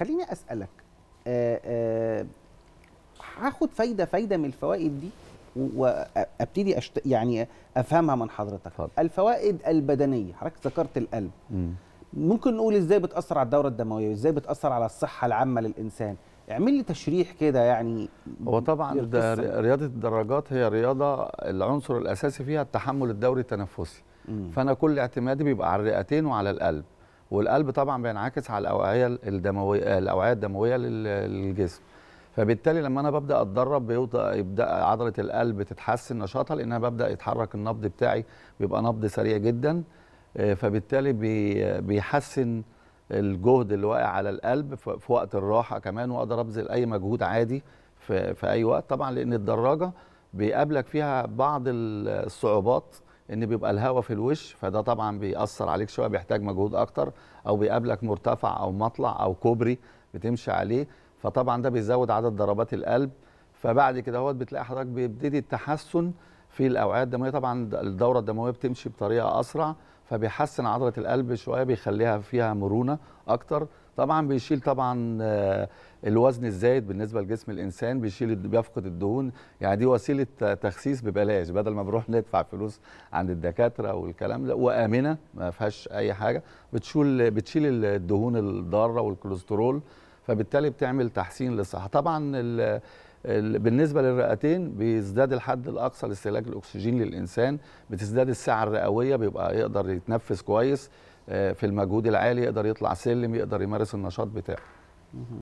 خليني اسالك آه، آه، هاخد فايده فايده من الفوائد دي وابتدي أشت... يعني افهمها من حضرتك فضل. الفوائد البدنيه حضرتك ذكرت القلب مم. ممكن نقول ازاي بتاثر على الدوره الدمويه وازاي بتاثر على الصحه العامه للانسان اعمل لي تشريح كده يعني هو طبعا رياضه الدراجات هي رياضه العنصر الاساسي فيها التحمل الدوري التنفسي مم. فانا كل اعتمادي بيبقى على الرئتين وعلى القلب والقلب طبعا بينعكس على الاوعيه الدمويه الاوعيه الدمويه للجسم فبالتالي لما انا ببدا اتدرب بيبدا عضله القلب تتحسن نشاطها لانها ببدا يتحرك النبض بتاعي بيبقى نبض سريع جدا آه، فبالتالي بيحسن الجهد اللي واقع على القلب في وقت الراحه كمان واقدر ابذل اي مجهود عادي في اي وقت طبعا لان الدراجه بيقابلك فيها بعض الصعوبات ان بيبقى الهواء في الوش فده طبعا بيأثر عليك شويه بيحتاج مجهود اكتر او بيقابلك مرتفع او مطلع او كوبري بتمشي عليه فطبعا ده بيزود عدد ضربات القلب فبعد كده هو بتلاقي حضرتك بيبتدي التحسن في الاوعيه الدمويه طبعا الدوره الدمويه بتمشي بطريقه اسرع فبيحسن عضله القلب شويه بيخليها فيها مرونه اكتر طبعا بيشيل طبعا آه، الوزن الزايد بالنسبه لجسم الانسان بيشيل بيفقد الدهون يعني دي وسيله آه، تخسيس ببلاش بدل ما بنروح ندفع فلوس عند الدكاتره والكلام ده وامنه ما فيهاش اي حاجه بتشيل بتشيل الدهون الضاره والكوليسترول فبالتالي بتعمل تحسين للصحه طبعا ال بالنسبه للرئتين بيزداد الحد الاقصى لاستهلاك الاكسجين للانسان بتزداد السعه الرئويه بيبقى يقدر يتنفس كويس آه، في المجهود العالي يقدر يطلع سلم يقدر يمارس النشاط بتاعه